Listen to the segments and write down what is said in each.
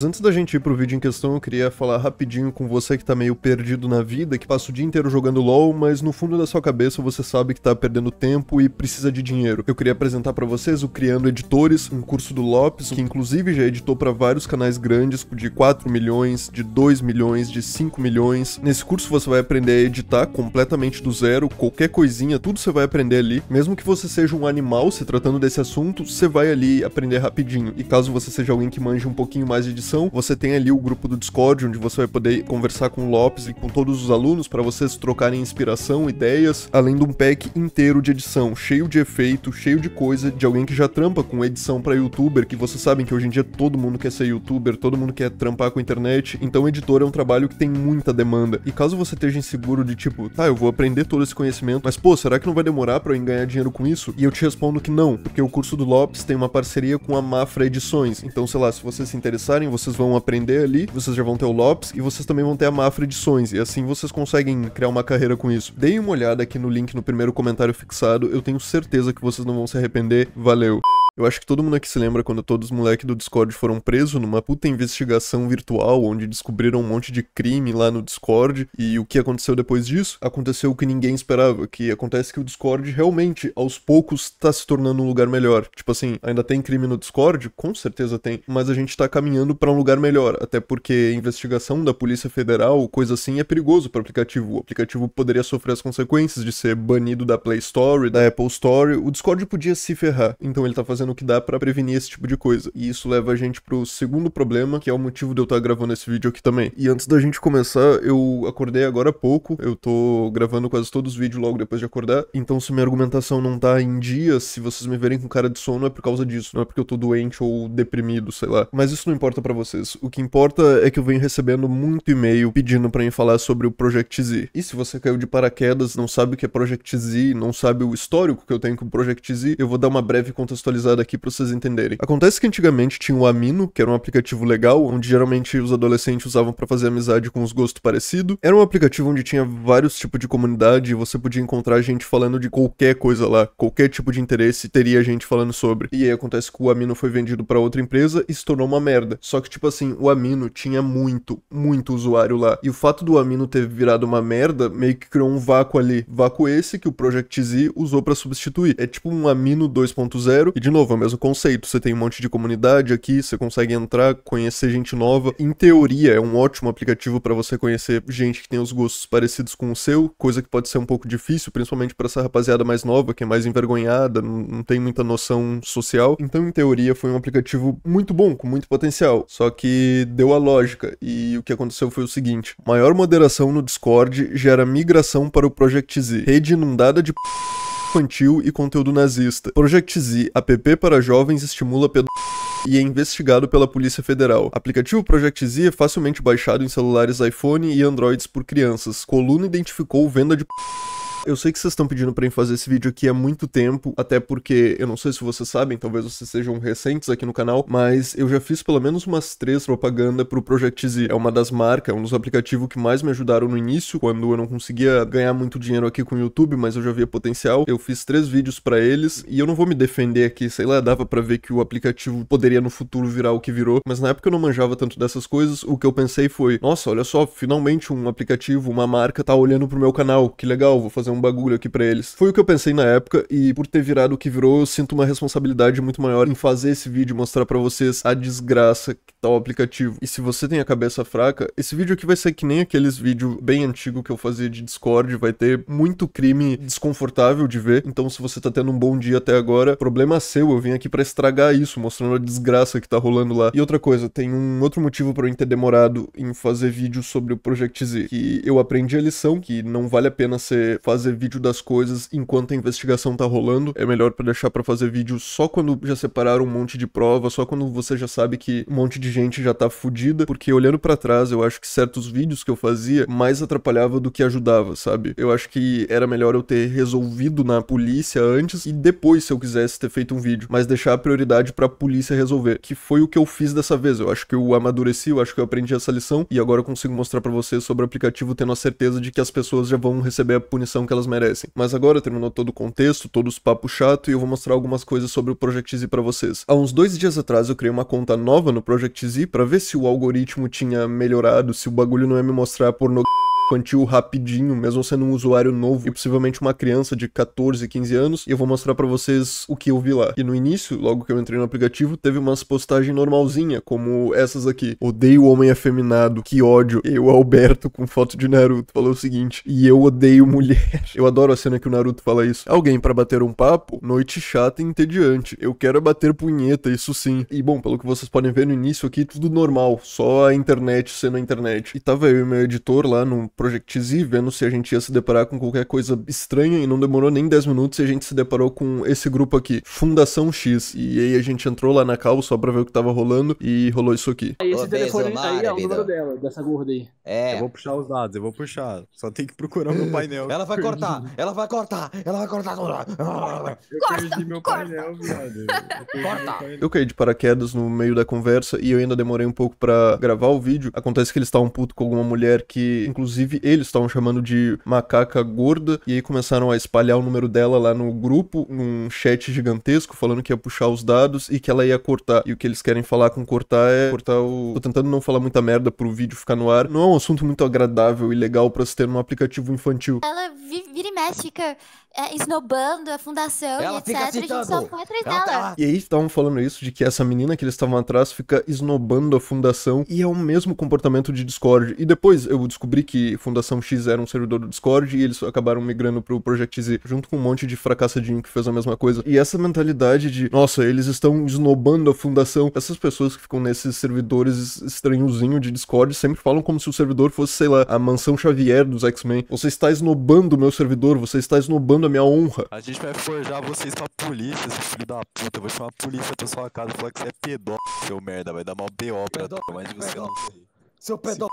Antes da gente ir pro vídeo em questão, eu queria falar rapidinho com você que tá meio perdido na vida, que passa o dia inteiro jogando LoL, mas no fundo da sua cabeça você sabe que tá perdendo tempo e precisa de dinheiro. Eu queria apresentar para vocês o Criando Editores, um curso do Lopes, que inclusive já editou para vários canais grandes, de 4 milhões, de 2 milhões, de 5 milhões. Nesse curso você vai aprender a editar completamente do zero, qualquer coisinha, tudo você vai aprender ali. Mesmo que você seja um animal se tratando desse assunto, você vai ali aprender rapidinho. E caso você seja alguém que manja um pouquinho mais de descrição, você tem ali o grupo do Discord, onde você vai poder conversar com o Lopes e com todos os alunos para vocês trocarem inspiração, ideias, além de um pack inteiro de edição, cheio de efeito, cheio de coisa, de alguém que já trampa com edição para youtuber, que vocês sabem que hoje em dia todo mundo quer ser youtuber, todo mundo quer trampar com a internet, então editor é um trabalho que tem muita demanda. E caso você esteja inseguro de tipo, tá, eu vou aprender todo esse conhecimento, mas pô, será que não vai demorar para eu ganhar dinheiro com isso? E eu te respondo que não, porque o curso do Lopes tem uma parceria com a Mafra Edições. Então, sei lá, se vocês se interessarem, vocês vão aprender ali, vocês já vão ter o Lopes e vocês também vão ter a Mafra Edições, e assim vocês conseguem criar uma carreira com isso. Deem uma olhada aqui no link no primeiro comentário fixado, eu tenho certeza que vocês não vão se arrepender. Valeu! Eu acho que todo mundo aqui se lembra quando todos os moleques do Discord foram presos numa puta investigação virtual onde descobriram um monte de crime lá no Discord. E o que aconteceu depois disso? Aconteceu o que ninguém esperava, que acontece que o Discord realmente, aos poucos, tá se tornando um lugar melhor. Tipo assim, ainda tem crime no Discord? Com certeza tem, mas a gente tá caminhando para um lugar melhor, até porque investigação da Polícia Federal, coisa assim, é perigoso para o aplicativo. O aplicativo poderia sofrer as consequências de ser banido da Play Store, da Apple Store. O Discord podia se ferrar. Então ele tá fazendo no que dá para prevenir esse tipo de coisa. E isso leva a gente pro segundo problema, que é o motivo de eu estar tá gravando esse vídeo aqui também. E antes da gente começar, eu acordei agora há pouco, eu tô gravando quase todos os vídeos logo depois de acordar, então se minha argumentação não tá em dia, se vocês me verem com cara de sono é por causa disso, não é porque eu tô doente ou deprimido, sei lá. Mas isso não importa para vocês. O que importa é que eu venho recebendo muito e-mail pedindo para mim falar sobre o Project Z. E se você caiu de paraquedas, não sabe o que é Project Z, não sabe o histórico que eu tenho com o Project Z, eu vou dar uma breve contextualizada aqui para vocês entenderem. Acontece que antigamente tinha o Amino, que era um aplicativo legal, onde geralmente os adolescentes usavam para fazer amizade com os gostos parecidos. Era um aplicativo onde tinha vários tipos de comunidade e você podia encontrar gente falando de qualquer coisa lá, qualquer tipo de interesse teria gente falando sobre. E aí acontece que o Amino foi vendido para outra empresa e se tornou uma merda. Só que, tipo assim, o Amino tinha muito, muito usuário lá. E o fato do Amino ter virado uma merda meio que criou um vácuo ali. Vácuo esse que o Project Z usou para substituir. É tipo um Amino 2.0 e de novo novo, é o mesmo conceito. Você tem um monte de comunidade aqui, você consegue entrar, conhecer gente nova. Em teoria, é um ótimo aplicativo para você conhecer gente que tem os gostos parecidos com o seu, coisa que pode ser um pouco difícil, principalmente para essa rapaziada mais nova, que é mais envergonhada, não, não tem muita noção social. Então, em teoria, foi um aplicativo muito bom, com muito potencial. Só que deu a lógica. E o que aconteceu foi o seguinte: maior moderação no Discord gera migração para o Project Z. Rede inundada de infantil e conteúdo nazista. Project Z, app para jovens estimula pedo e é investigado pela Polícia Federal. Aplicativo Project Z é facilmente baixado em celulares iPhone e Androids por crianças. Coluna identificou venda de eu sei que vocês estão pedindo para mim fazer esse vídeo aqui há muito tempo, até porque eu não sei se vocês sabem, talvez vocês sejam recentes aqui no canal, mas eu já fiz pelo menos umas três propaganda pro Project Z. É uma das marcas, é um dos aplicativos que mais me ajudaram no início, quando eu não conseguia ganhar muito dinheiro aqui com o YouTube, mas eu já via potencial. Eu fiz três vídeos para eles e eu não vou me defender aqui, sei lá, dava para ver que o aplicativo poderia poderia no futuro virar o que virou, mas na época eu não manjava tanto dessas coisas, o que eu pensei foi, nossa, olha só, finalmente um aplicativo, uma marca tá olhando pro meu canal, que legal, vou fazer um bagulho aqui para eles. Foi o que eu pensei na época e por ter virado o que virou, eu sinto uma responsabilidade muito maior em fazer esse vídeo mostrar para vocês a desgraça que tá o aplicativo. E se você tem a cabeça fraca, esse vídeo aqui vai ser que nem aqueles vídeos bem antigo que eu fazia de Discord, vai ter muito crime desconfortável de ver. Então se você tá tendo um bom dia até agora, problema seu, eu vim aqui para estragar isso, mostrando a desgraça desgraça que tá rolando lá. E outra coisa, tem um outro motivo para eu ter demorado em fazer vídeo sobre o Project Z, que eu aprendi a lição que não vale a pena você fazer vídeo das coisas enquanto a investigação tá rolando. É melhor para deixar para fazer vídeo só quando já separaram um monte de prova, só quando você já sabe que um monte de gente já tá fudida, porque olhando para trás, eu acho que certos vídeos que eu fazia mais atrapalhava do que ajudava, sabe? Eu acho que era melhor eu ter resolvido na polícia antes e depois se eu quisesse ter feito um vídeo, mas deixar a prioridade para a polícia resolver resolver, que foi o que eu fiz dessa vez. Eu acho que eu amadureci, eu acho que eu aprendi essa lição e agora eu consigo mostrar para vocês sobre o aplicativo tendo a certeza de que as pessoas já vão receber a punição que elas merecem. Mas agora terminou todo o contexto, todos os papos chato e eu vou mostrar algumas coisas sobre o Project Z para vocês. Há uns dois dias atrás eu criei uma conta nova no Project Z para ver se o algoritmo tinha melhorado, se o bagulho não ia me mostrar no infantil rapidinho, mesmo sendo um usuário novo e possivelmente uma criança de 14, 15 anos, e eu vou mostrar para vocês o que eu vi lá. E no início, logo que eu entrei no aplicativo, teve umas postagens normalzinha, como essas aqui. Odeio homem afeminado, que ódio. Eu, Alberto, com foto de Naruto, falou o seguinte, e eu odeio mulher. Eu adoro a cena que o Naruto fala isso. Alguém para bater um papo? Noite chata e entediante. Eu quero é bater punheta, isso sim. E bom, pelo que vocês podem ver no início aqui, tudo normal, só a internet sendo a internet. E tava eu e meu editor lá num Project Z, vendo se a gente ia se deparar com qualquer coisa estranha, e não demorou nem 10 minutos e a gente se deparou com esse grupo aqui, Fundação X. E aí a gente entrou lá na cal só pra ver o que tava rolando, e rolou isso aqui. Aí esse telefone tá aí é o número dela, dessa gorda aí. É. Eu vou puxar os dados, eu vou puxar. Só tem que procurar meu painel. Ela vai cortar, ela vai cortar, ela vai cortar. Eu corta, perdi meu corta. painel, viado. Eu corta. Painel. Eu caí de paraquedas no meio da conversa e eu ainda demorei um pouco para gravar o vídeo. Acontece que eles estavam puto com alguma mulher que, inclusive, eles estavam chamando de macaca gorda. E aí começaram a espalhar o número dela lá no grupo, num chat gigantesco, falando que ia puxar os dados e que ela ia cortar. E o que eles querem falar com cortar é cortar o. Tô tentando não falar muita merda pro vídeo ficar no ar. Não é assunto muito agradável e legal para se ter num aplicativo infantil. Ela vira e mexe, fica snobando é, esnobando a fundação ela e etc. a gente só foi atrás ela dela. Tá e aí estavam falando isso, de que essa menina que eles estavam atrás fica esnobando a fundação e é o mesmo comportamento de Discord. E depois eu descobri que Fundação X era um servidor do Discord e eles acabaram migrando pro Project Z, junto com um monte de fracassadinho que fez a mesma coisa. E essa mentalidade de, nossa, eles estão esnobando a fundação, essas pessoas que ficam nesses servidores estranhozinho de Discord sempre falam como se o servidor fosse, sei lá, a mansão Xavier dos X-Men. Você está esnobando o meu servidor, você está esnobando a minha honra. A gente vai forjar vocês pra polícia, seu filho da puta. Eu vou chamar a polícia pra sua casa e falar que você é pedó, seu merda. Vai dar mal BO pra tomar de você seu pedófilo.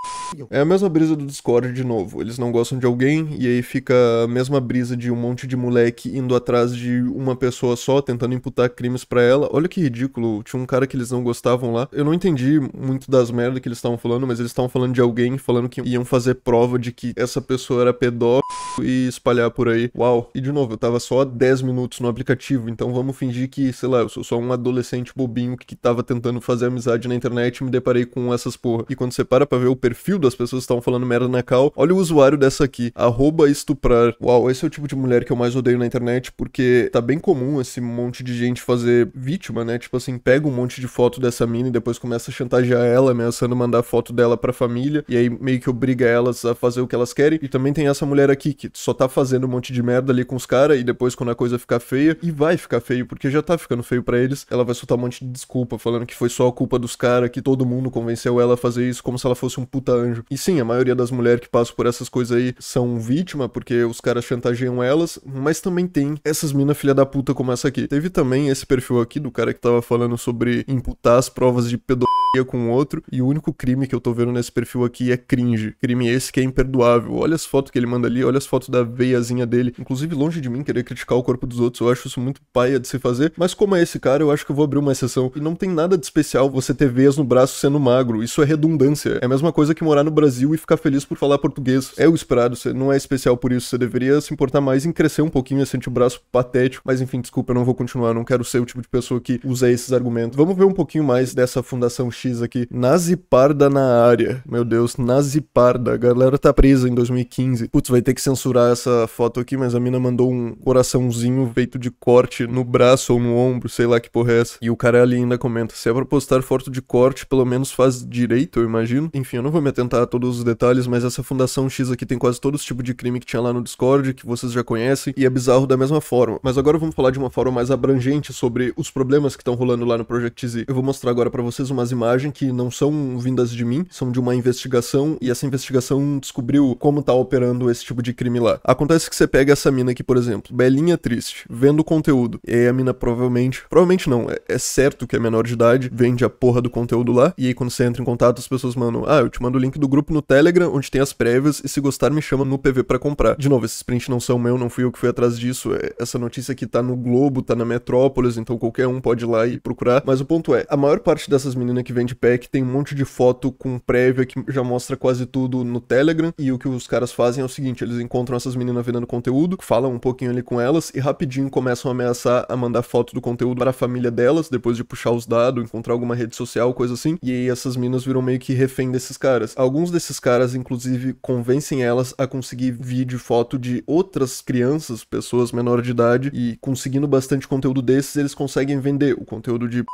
É a mesma brisa do Discord de novo. Eles não gostam de alguém e aí fica a mesma brisa de um monte de moleque indo atrás de uma pessoa só, tentando imputar crimes para ela. Olha que ridículo. Tinha um cara que eles não gostavam lá. Eu não entendi muito das merdas que eles estavam falando, mas eles estavam falando de alguém, falando que iam fazer prova de que essa pessoa era pedófilo e espalhar por aí. Uau. E de novo, eu tava só 10 minutos no aplicativo, então vamos fingir que, sei lá, eu sou só um adolescente bobinho que tava tentando fazer amizade na internet e me deparei com essas porra. E quando você para pra ver o perfil das pessoas que estavam falando merda na cal, olha o usuário dessa aqui, arroba estuprar. Uau, esse é o tipo de mulher que eu mais odeio na internet, porque tá bem comum esse monte de gente fazer vítima, né? Tipo assim, pega um monte de foto dessa mina e depois começa a chantagear ela, ameaçando mandar foto dela pra família, e aí meio que obriga elas a fazer o que elas querem. E também tem essa mulher aqui que só tá fazendo um monte de merda ali com os caras, e depois quando a coisa ficar feia, e vai ficar feio, porque já tá ficando feio para eles, ela vai soltar um monte de desculpa, falando que foi só a culpa dos caras, que todo mundo convenceu ela a fazer isso, como se se ela fosse um puta anjo. E sim, a maioria das mulheres que passam por essas coisas aí são vítima, porque os caras chantageiam elas, mas também tem essas minas filha da puta como essa aqui. Teve também esse perfil aqui do cara que tava falando sobre imputar as provas de pedo com o outro, e o único crime que eu tô vendo nesse perfil aqui é cringe. Crime esse que é imperdoável. Olha as fotos que ele manda ali, olha as fotos da veiazinha dele. Inclusive, longe de mim querer criticar o corpo dos outros, eu acho isso muito paia de se fazer, mas como é esse cara, eu acho que eu vou abrir uma exceção. E não tem nada de especial você ter veias no braço sendo magro, isso é redundância. É a mesma coisa que morar no Brasil e ficar feliz por falar português. É o esperado, você não é especial por isso, você deveria se importar mais em crescer um pouquinho esse assim, antebraço patético. Mas enfim, desculpa, eu não vou continuar, não quero ser o tipo de pessoa que usa esses argumentos. Vamos ver um pouquinho mais dessa Fundação X aqui. Nazi parda na área. Meu Deus, nazi parda. A galera tá presa em 2015. Putz, vai ter que censurar essa foto aqui, mas a mina mandou um coraçãozinho feito de corte no braço ou no ombro, sei lá que porra é essa. E o cara ali ainda comenta: se é pra postar foto de corte, pelo menos faz direito, eu imagino. Enfim, eu não vou me atentar a todos os detalhes, mas essa Fundação X aqui tem quase todos os tipos de crime que tinha lá no Discord, que vocês já conhecem, e é bizarro da mesma forma. Mas agora vamos falar de uma forma mais abrangente sobre os problemas que estão rolando lá no Project Z. Eu vou mostrar agora para vocês umas imagens reportagem que não são vindas de mim, são de uma investigação e essa investigação descobriu como tá operando esse tipo de crime lá. Acontece que você pega essa mina aqui, por exemplo, belinha triste, vendo o conteúdo, e aí a mina provavelmente, provavelmente não, é, é, certo que é menor de idade, vende a porra do conteúdo lá, e aí quando você entra em contato as pessoas mandam, ah, eu te mando o link do grupo no Telegram, onde tem as prévias, e se gostar me chama no PV para comprar. De novo, esses prints não são meu, não fui eu que fui atrás disso, é, essa notícia aqui tá no Globo, tá na Metrópolis, então qualquer um pode ir lá e procurar, mas o ponto é, a maior parte dessas meninas que vende pack tem um monte de foto com prévia que já mostra quase tudo no Telegram. E o que os caras fazem é o seguinte: eles encontram essas meninas vendendo conteúdo, falam um pouquinho ali com elas e rapidinho começam a ameaçar a mandar foto do conteúdo para a família delas, depois de puxar os dados, encontrar alguma rede social, coisa assim. E aí essas meninas viram meio que refém desses caras. Alguns desses caras, inclusive, convencem elas a conseguir vídeo e foto de outras crianças, pessoas menor de idade, e conseguindo bastante conteúdo desses, eles conseguem vender o conteúdo de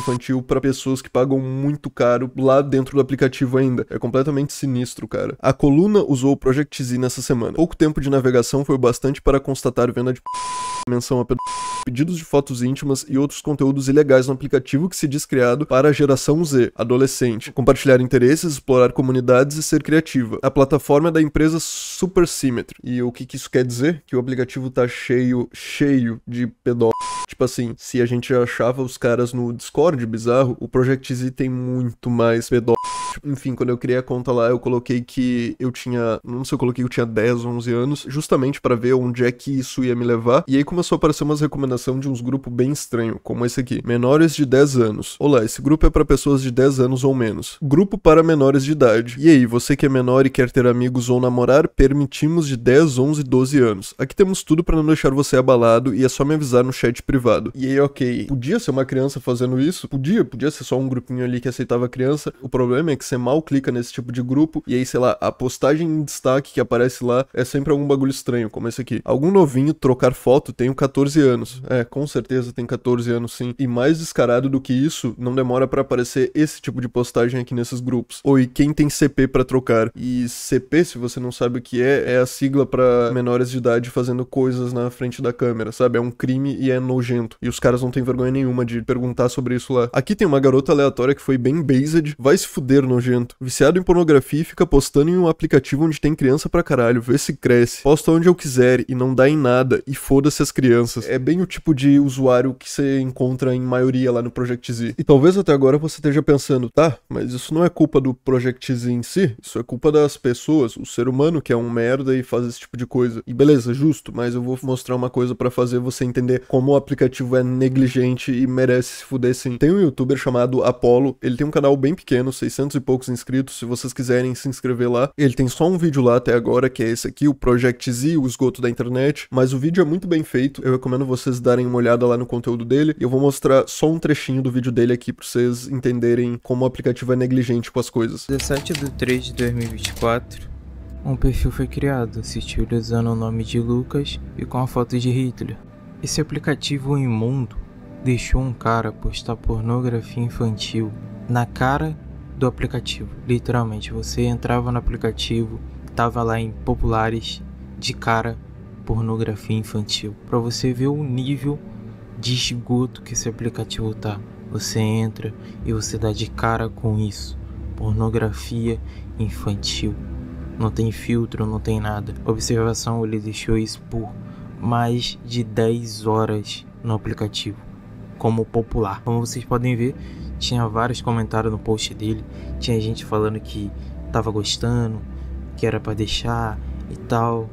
infantil para pessoas que pagam muito caro lá dentro do aplicativo ainda. É completamente sinistro, cara. A coluna usou o Project Z nessa semana. Pouco tempo de navegação foi bastante para constatar venda de menção a p... pedidos de fotos íntimas e outros conteúdos ilegais no aplicativo que se diz criado para a geração Z, adolescente. Compartilhar interesses, explorar comunidades e ser criativa. A plataforma é da empresa Supersymmetry. E o que, que isso quer dizer? Que o aplicativo tá cheio, cheio de pedófilos tipo assim, se a gente achava os caras no Discord bizarro, o Project Z tem muito mais pedó. Enfim, quando eu criei a conta lá, eu coloquei que eu tinha, não sei, eu coloquei que eu tinha 10, 11 anos, justamente para ver onde é que isso ia me levar. E aí começou a aparecer umas recomendações de uns grupos bem estranhos, como esse aqui. Menores de 10 anos. Olá, esse grupo é para pessoas de 10 anos ou menos. Grupo para menores de idade. E aí, você que é menor e quer ter amigos ou namorar, permitimos de 10, 11, 12 anos. Aqui temos tudo para não deixar você abalado e é só me avisar no chat privado privado. E aí, ok, podia ser uma criança fazendo isso? Podia, podia ser só um grupinho ali que aceitava a criança. O problema é que você mal clica nesse tipo de grupo e aí, sei lá, a postagem em destaque que aparece lá é sempre algum bagulho estranho, como esse aqui. Algum novinho trocar foto tem 14 anos. É, com certeza tem 14 anos sim. E mais descarado do que isso, não demora para aparecer esse tipo de postagem aqui nesses grupos. Oi, quem tem CP para trocar? E CP, se você não sabe o que é, é a sigla para menores de idade fazendo coisas na frente da câmera, sabe? É um crime e é nojento e os caras não têm vergonha nenhuma de perguntar sobre isso lá. Aqui tem uma garota aleatória que foi bem based, vai se fuder nojento. Viciado em pornografia e fica postando em um aplicativo onde tem criança pra caralho, vê se cresce. Posta onde eu quiser e não dá em nada e foda-se as crianças. É bem o tipo de usuário que você encontra em maioria lá no Project Z. E talvez até agora você esteja pensando, tá, mas isso não é culpa do Project Z em si, isso é culpa das pessoas, o ser humano que é um merda e faz esse tipo de coisa. E beleza, justo, mas eu vou mostrar uma coisa para fazer você entender como o aplicativo aplicativo é negligente e merece se fuder sim. Tem um youtuber chamado Apollo, ele tem um canal bem pequeno, 600 e poucos inscritos, se vocês quiserem se inscrever lá. Ele tem só um vídeo lá até agora, que é esse aqui, o Project Z, o esgoto da internet, mas o vídeo é muito bem feito, eu recomendo vocês darem uma olhada lá no conteúdo dele, eu vou mostrar só um trechinho do vídeo dele aqui pra vocês entenderem como o aplicativo é negligente com as coisas. 17 de 3 de 2024 um perfil foi criado, se utilizando o nome de Lucas e com a foto de Hitler. Esse aplicativo imundo deixou um cara postar pornografia infantil na cara do aplicativo. Literalmente, você entrava no aplicativo, tava lá em populares de cara pornografia infantil. Para você ver o nível de esgoto que esse aplicativo tá. Você entra e você dá de cara com isso. Pornografia infantil. Não tem filtro, não tem nada. Observação, ele deixou isso por mais de 10 horas no aplicativo como popular. Como vocês podem ver, tinha vários comentários no post dele, tinha gente falando que tava gostando, que era para deixar e tal,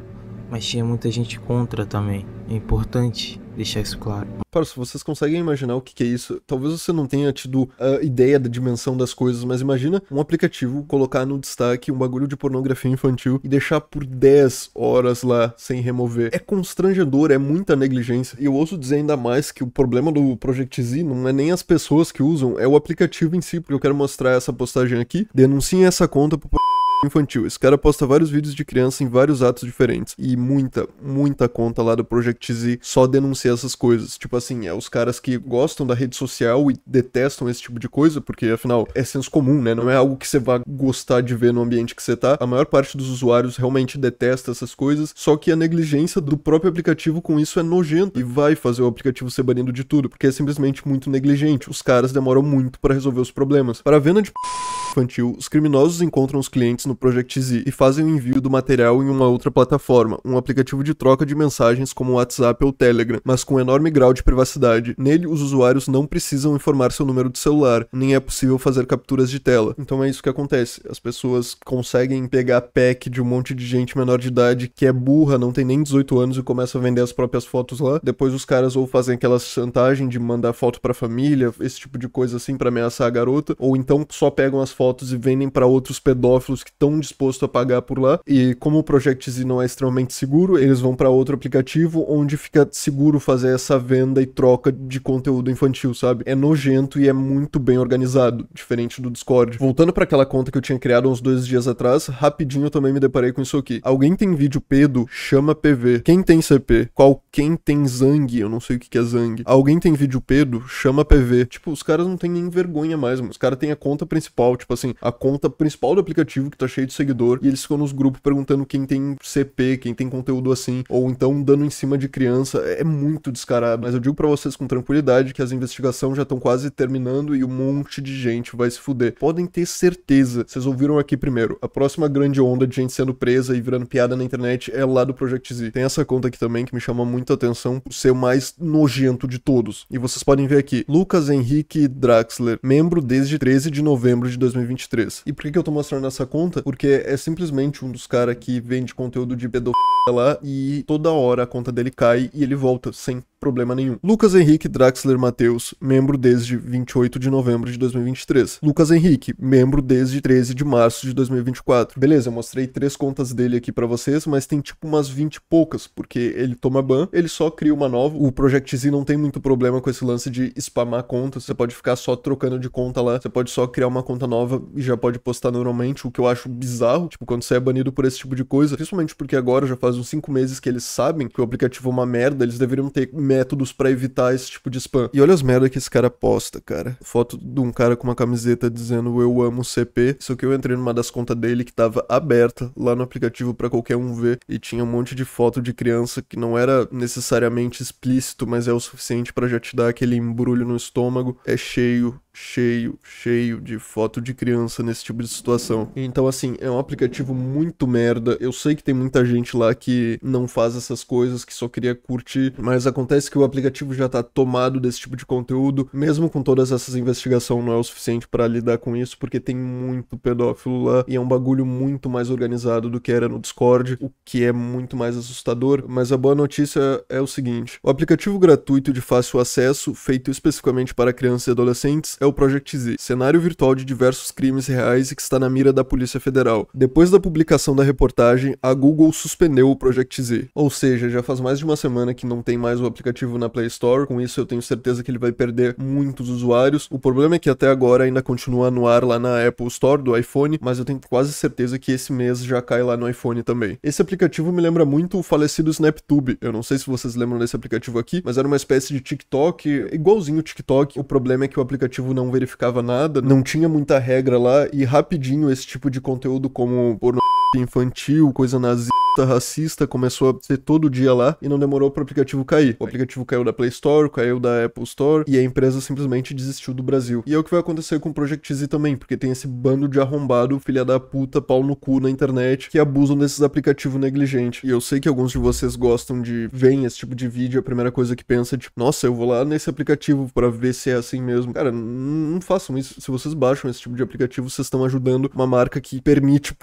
mas tinha muita gente contra também. É importante deixar isso claro. Para se vocês conseguem imaginar o que, que é isso, talvez você não tenha tido a ideia da dimensão das coisas, mas imagina um aplicativo colocar no destaque um bagulho de pornografia infantil e deixar por 10 horas lá sem remover. É constrangedor, é muita negligência. E eu ouço dizer ainda mais que o problema do Project Z não é nem as pessoas que usam, é o aplicativo em si, porque eu quero mostrar essa postagem aqui. Denunciem essa conta pro infantil. Esse cara posta vários vídeos de criança em vários atos diferentes. E muita, muita conta lá do Project Z só denuncia essas coisas. Tipo assim, é os caras que gostam da rede social e detestam esse tipo de coisa, porque afinal é senso comum, né? Não é algo que você vá gostar de ver no ambiente que você tá. A maior parte dos usuários realmente detesta essas coisas, só que a negligência do próprio aplicativo com isso é nojenta e vai fazer o aplicativo ser banido de tudo, porque é simplesmente muito negligente. Os caras demoram muito para resolver os problemas. Para a venda de infantil, os criminosos encontram os clientes no Project Z e fazem o envio do material em uma outra plataforma, um aplicativo de troca de mensagens como o WhatsApp ou Telegram, mas com enorme grau de privacidade. Nele, os usuários não precisam informar seu número de celular, nem é possível fazer capturas de tela. Então é isso que acontece. As pessoas conseguem pegar pack de um monte de gente menor de idade que é burra, não tem nem 18 anos e começa a vender as próprias fotos lá. Depois os caras ou fazem aquela chantagem de mandar foto pra família, esse tipo de coisa assim para ameaçar a garota, ou então só pegam as fotos e vendem para outros pedófilos que estão disposto a pagar por lá. E como o Project Z não é extremamente seguro, eles vão para outro aplicativo onde fica seguro fazer essa venda e troca de conteúdo infantil, sabe? É nojento e é muito bem organizado, diferente do Discord. Voltando para aquela conta que eu tinha criado uns dois dias atrás, rapidinho eu também me deparei com isso aqui. Alguém tem vídeo pedo? Chama PV. Quem tem CP? Qual quem tem Zang? Eu não sei o que é Zang. Alguém tem vídeo pedo? Chama PV. Tipo, os caras não têm nem vergonha mais, mano. Os caras têm a conta principal, tipo assim, a conta principal do aplicativo que tá é cheio de seguidor, e eles ficam nos grupos perguntando quem tem CP, quem tem conteúdo assim, ou então dando em cima de criança. É, é muito descarado. Mas eu digo para vocês com tranquilidade que as investigações já estão quase terminando e um monte de gente vai se fuder. Podem ter certeza. Vocês ouviram aqui primeiro. A próxima grande onda de gente sendo presa e virando piada na internet é lá do Project Z. Tem essa conta aqui também que me chama muita atenção por ser o mais nojento de todos. E vocês podem ver aqui. Lucas Henrique Draxler, membro desde 13 de novembro de 2023. E por que, que eu tô mostrando essa conta? conta, porque é simplesmente um dos caras que vende conteúdo de pedofilia lá e toda hora a conta dele cai e ele volta sem problema nenhum. Lucas Henrique Draxler Mateus, membro desde 28 de novembro de 2023. Lucas Henrique, membro desde 13 de março de 2024. Beleza, eu mostrei três contas dele aqui para vocês, mas tem tipo umas 20 e poucas, porque ele toma ban, ele só cria uma nova. O Project Z não tem muito problema com esse lance de spamar contas, você pode ficar só trocando de conta lá, você pode só criar uma conta nova e já pode postar normalmente, o que eu acho bizarro, tipo, quando você é banido por esse tipo de coisa, principalmente porque agora já faz uns 5 meses que eles sabem que o aplicativo é uma merda, eles deveriam ter métodos para evitar esse tipo de spam. E olha as merda que esse cara posta, cara. Foto de um cara com uma camiseta dizendo eu amo CP, só que eu entrei numa das contas dele que tava aberta lá no aplicativo para qualquer um ver e tinha um monte de foto de criança que não era necessariamente explícito, mas é o suficiente para já te dar aquele embrulho no estômago. É cheio cheio, cheio de foto de criança nesse tipo de situação. Então, assim, é um aplicativo muito merda. Eu sei que tem muita gente lá que não faz essas coisas, que só queria curtir, mas acontece que o aplicativo já tá tomado desse tipo de conteúdo. Mesmo com todas essas investigações, não é o suficiente para lidar com isso, porque tem muito pedófilo lá e é um bagulho muito mais organizado do que era no Discord, o que é muito mais assustador. Mas a boa notícia é o seguinte: o aplicativo gratuito de fácil acesso, feito especificamente para crianças e adolescentes, é o Project Z, cenário virtual de diversos crimes reais e que está na mira da Polícia Federal. Depois da publicação da reportagem, a Google suspendeu o Project Z, ou seja, já faz mais de uma semana que não tem mais o aplicativo na Play Store, com isso eu tenho certeza que ele vai perder muitos usuários. O problema é que até agora ainda continua no ar lá na Apple Store do iPhone, mas eu tenho quase certeza que esse mês já cai lá no iPhone também. Esse aplicativo me lembra muito o falecido SnapTube. Eu não sei se vocês lembram desse aplicativo aqui, mas era uma espécie de TikTok, igualzinho o TikTok. O problema é que o aplicativo não verificava nada, não tinha muita regra lá e rapidinho esse tipo de conteúdo como porno infantil, coisa nazista, racista, começou a ser todo dia lá e não demorou pro aplicativo cair. O aplicativo caiu da Play Store, caiu da Apple Store e a empresa simplesmente desistiu do Brasil. E é o que vai acontecer com o Project Z também, porque tem esse bando de arrombado, filha da puta, pau no cu na internet, que abusam desses aplicativos negligentes. E eu sei que alguns de vocês gostam de ver esse tipo de vídeo, é a primeira coisa que pensa é tipo, nossa, eu vou lá nesse aplicativo para ver se é assim mesmo. Cara, não façam isso. Se vocês baixam esse tipo de aplicativo, vocês estão ajudando uma marca que permite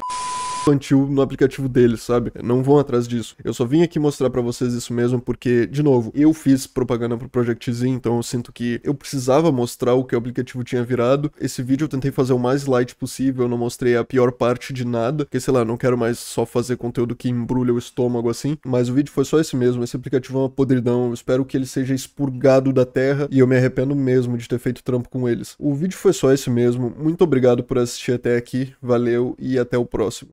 infantil no aplicativo deles, sabe? Não vão atrás disso. Eu só vim aqui mostrar para vocês isso mesmo porque, de novo, eu fiz propaganda pro Project Z, então eu sinto que eu precisava mostrar o que o aplicativo tinha virado. Esse vídeo eu tentei fazer o mais light possível, eu não mostrei a pior parte de nada, porque sei lá, não quero mais só fazer conteúdo que embrulha o estômago assim, mas o vídeo foi só esse mesmo. Esse aplicativo é uma podridão, eu espero que ele seja expurgado da terra e eu me arrependo mesmo de ter feito trampo com eles. O vídeo foi só esse mesmo. Muito obrigado por assistir até aqui, valeu e até o próximo.